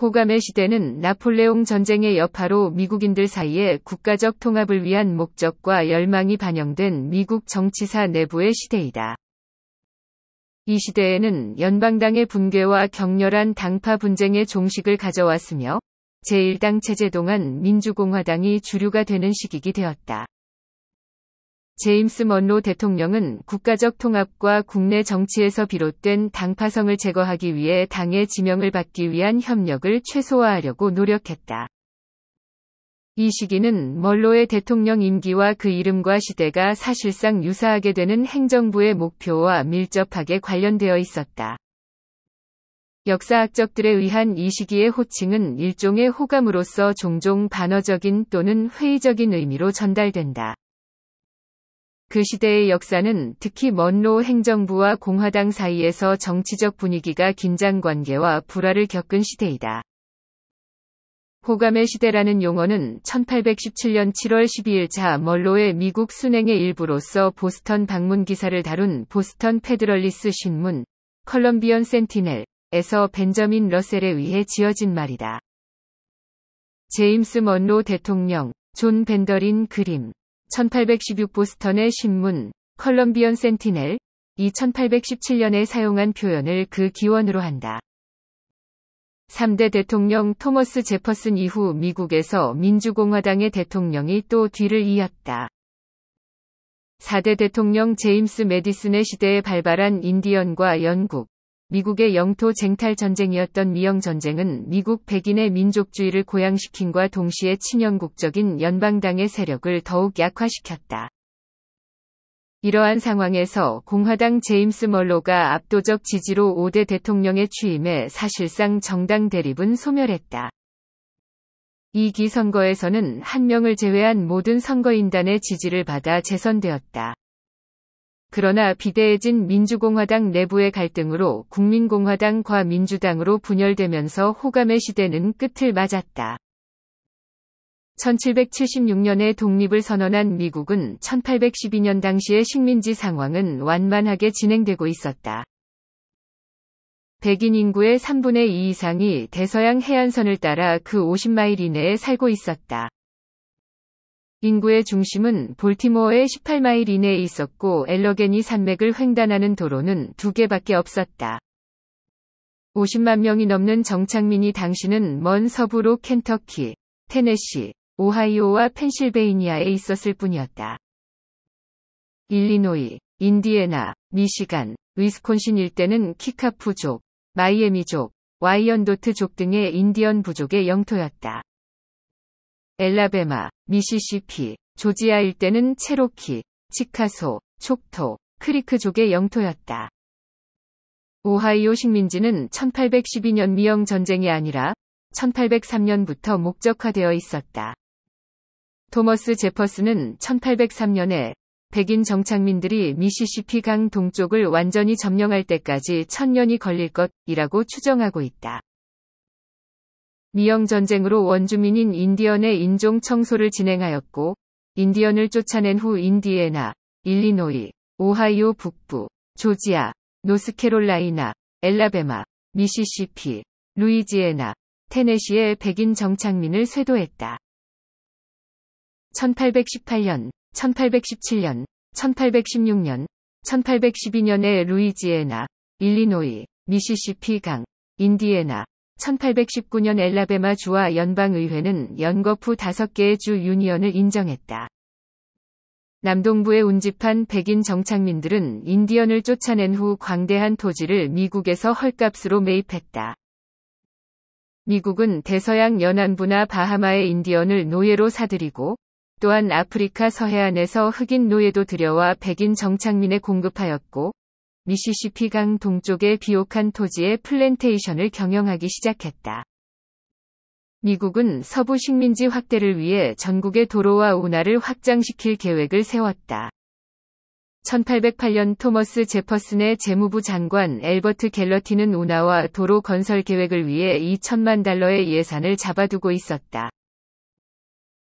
호감의 시대는 나폴레옹 전쟁의 여파로 미국인들 사이에 국가적 통합을 위한 목적과 열망이 반영된 미국 정치사 내부의 시대이다. 이 시대에는 연방당의 붕괴와 격렬한 당파 분쟁의 종식을 가져왔으며 제1당 체제 동안 민주공화당이 주류가 되는 시기가 되었다. 제임스 먼로 대통령은 국가적 통합과 국내 정치에서 비롯된 당파성을 제거하기 위해 당의 지명을 받기 위한 협력을 최소화하려고 노력했다. 이 시기는 멀로의 대통령 임기와 그 이름과 시대가 사실상 유사하게 되는 행정부의 목표와 밀접하게 관련되어 있었다. 역사학적들에 의한 이 시기의 호칭은 일종의 호감으로서 종종 반어적인 또는 회의적인 의미로 전달된다. 그 시대의 역사는 특히 먼로 행정부와 공화당 사이에서 정치적 분위기가 긴장 관계와 불화를 겪은 시대이다. 호감의 시대라는 용어는 1817년 7월 12일자 멀로의 미국 순행의 일부로서 보스턴 방문 기사를 다룬 보스턴 페드럴리스 신문, 컬럼비언 센티넬에서 벤저민 러셀에 의해 지어진 말이다. 제임스 먼로 대통령, 존 벤더린 그림 1816 보스턴의 신문 컬럼비언 센티넬 2817년에 사용한 표현을 그 기원으로 한다. 3대 대통령 토머스 제퍼슨 이후 미국에서 민주공화당의 대통령이 또 뒤를 이었다. 4대 대통령 제임스 메디슨의 시대에 발발한 인디언과 영국, 미국의 영토 쟁탈 전쟁이었던 미영 전쟁은 미국 백인의 민족주의를 고양시킨과 동시에 친영국적인 연방당의 세력을 더욱 약화시켰다. 이러한 상황에서 공화당 제임스 멀로가 압도적 지지로 5대 대통령의취임에 사실상 정당 대립은 소멸했다. 이 기 선거에서는 한 명을 제외한 모든 선거인단의 지지를 받아 재선되었다. 그러나 비대해진 민주공화당 내부의 갈등으로 국민공화당과 민주당으로 분열되면서 호감의 시대는 끝을 맞았다. 1776년에 독립을 선언한 미국은 1812년 당시의 식민지 상황은 완만하게 진행되고 있었다. 백인 인구의 3분의 2 이상이 대서양 해안선을 따라 그 50마일 이내에 살고 있었다. 인구의 중심은 볼티모어의 18마일 이내에 있었고 엘러게니 산맥을 횡단하는 도로는 두 개밖에 없었다. 50만 명이 넘는 정착민이 당시는 먼 서부로 켄터키, 테네시, 오하이오와 펜실베이니아에 있었을 뿐이었다. 일리노이, 인디애나, 미시간, 위스콘신 일대는 키카프족 마이애미족, 와이언도트족 등의 인디언 부족의 영토였다. 엘라베마, 미시시피, 조지아 일대는 체로키, 치카소, 촉토, 크리크족의 영토였다. 오하이오 식민지는 1812년 미영 전쟁이 아니라 1803년부터 목적화되어 있었다. 토머스 제퍼스는 1803년에 백인 정착민들이 미시시피 강 동쪽을 완전히 점령할 때까지 천년이 걸릴 것이라고 추정하고 있다. 미영전쟁으로 원주민인 인디언의 인종 청소를 진행하였고 인디언을 쫓아낸 후 인디애나, 일리노이, 오하이오 북부, 조지아, 노스캐롤라이나, 엘라베마, 미시시피, 루이지애나, 테네시의 백인 정착민을 쇄도했다. 1818년, 1817년, 1816년, 1812년에 루이지애나, 일리노이, 미시시피 강, 인디애나, 1819년 엘라베마 주와 연방의회는 연거푸 5개의 주 유니언을 인정했다. 남동부에 운집한 백인 정착민들은 인디언을 쫓아낸 후 광대한 토지를 미국에서 헐값으로 매입했다. 미국은 대서양 연안부나 바하마의 인디언을 노예로 사들이고 또한 아프리카 서해안에서 흑인 노예도 들여와 백인 정착민에 공급하였고 미시시피강 동쪽의 비옥한 토지에 플랜테이션을 경영하기 시작했다. 미국은 서부 식민지 확대를 위해 전국의 도로와 운하를 확장시킬 계획을 세웠다. 1808년 토머스 제퍼슨의 재무부 장관 엘버트 갤러티는 운하와 도로 건설 계획을 위해 2천만 달러의 예산을 잡아두고 있었다.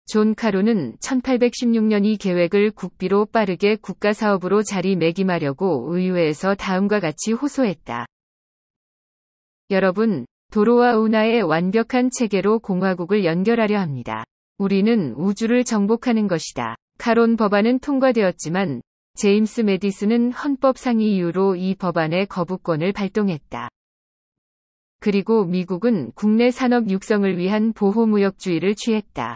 존 카로는 1816년 이 계획을 국비로 빠르게 국가사업으로 자리매김하려고 의회에서 다음과 같이 호소했다. 여러분, 도로와 운하의 완벽한 체계로 공화국을 연결하려 합니다. 우리는 우주를 정복하는 것이다. 카론 법안은 통과되었지만 제임스 메디슨은 헌법상의 이유로 이 법안의 거부권을 발동했다. 그리고 미국은 국내 산업 육성을 위한 보호무역주의를 취했다.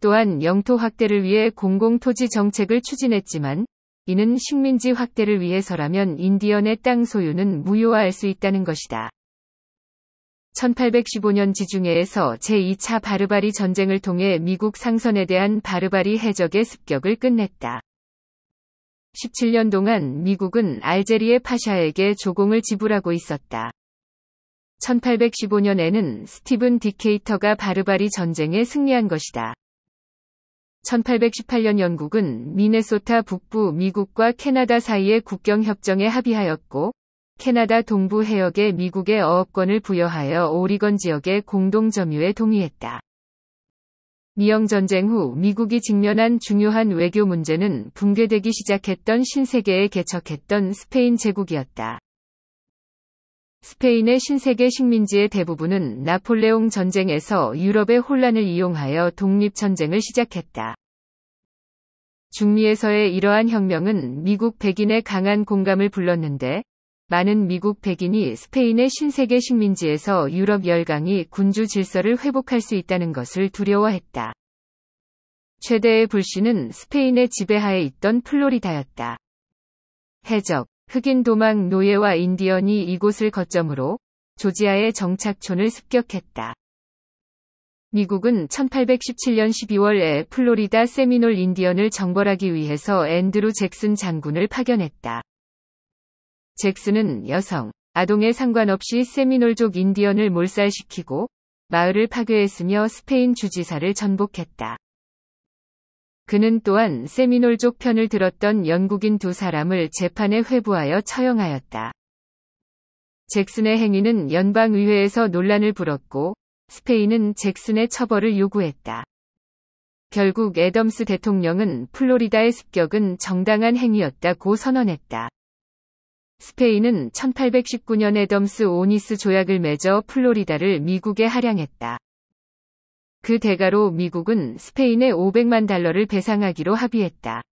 또한 영토 확대를 위해 공공토지 정책을 추진했지만 이는 식민지 확대를 위해서라면 인디언의 땅 소유는 무효화할 수 있다는 것이다. 1815년 지중해에서 제2차 바르바리 전쟁을 통해 미국 상선에 대한 바르바리 해적의 습격을 끝냈다. 17년 동안 미국은 알제리의 파샤에게 조공을 지불하고 있었다. 1815년에는 스티븐 디케이터가 바르바리 전쟁에 승리한 것이다. 1818년 영국은 미네소타 북부 미국과 캐나다 사이의 국경 협정에 합의하였고 캐나다 동부 해역에 미국의 어업권을 부여하여 오리건 지역의 공동 점유에 동의했다. 미영 전쟁 후 미국이 직면한 중요한 외교 문제는 붕괴되기 시작했던 신세계에 개척했던 스페인 제국이었다. 스페인의 신세계 식민지의 대부분은 나폴레옹 전쟁에서 유럽의 혼란을 이용하여 독립전쟁을 시작했다. 중미에서의 이러한 혁명은 미국 백인의 강한 공감을 불렀는데 많은 미국 백인이 스페인의 신세계 식민지에서 유럽 열강이 군주 질서를 회복할 수 있다는 것을 두려워했다. 최대의 불씨는 스페인의 지배하에 있던 플로리다였다. 해적 흑인 도망 노예와 인디언이 이곳을 거점으로 조지아의 정착촌을 습격했다. 미국은 1817년 12월에 플로리다 세미놀 인디언을 정벌하기 위해서 앤드루 잭슨 장군을 파견했다. 잭슨은 여성, 아동에 상관없이 세미놀족 인디언을 몰살시키고 마을을 파괴했으며 스페인 주지사를 전복했다. 그는 또한 세미놀족 편을 들었던 영국인 두 사람을 재판에 회부하여 처형하였다. 잭슨의 행위는 연방의회에서 논란을 불었고 스페인은 잭슨의 처벌을 요구했다. 결국 애덤스 대통령은 플로리다의 습격은 정당한 행위였다고 선언했다. 스페인은 1819년 애덤스 오니스 조약을 맺어 플로리다를 미국에 할양했다. 그 대가로 미국은 스페인에 500만 달러를 배상하기로 합의했다.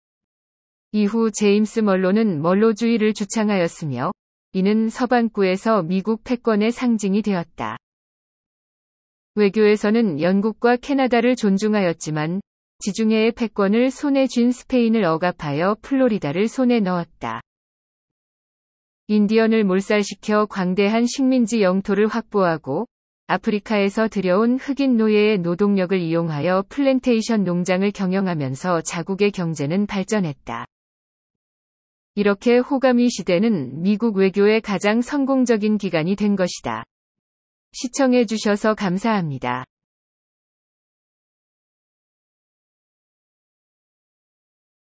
이후 제임스 멀로는 멀로주의를 주창하였으며 이는 서방구에서 미국 패권의 상징이 되었다. 외교에서는 영국과 캐나다를 존중하였지만 지중해의 패권을 손에 쥔 스페인을 억압하여 플로리다를 손에 넣었다. 인디언을 몰살시켜 광대한 식민지 영토를 확보하고 아프리카에서 들여온 흑인 노예의 노동력을 이용하여 플랜테이션 농장을 경영하면서 자국의 경제는 발전했다. 이렇게 호감이 시대는 미국 외교의 가장 성공적인 기간이 된 것이다. 시청해주셔서 감사합니다.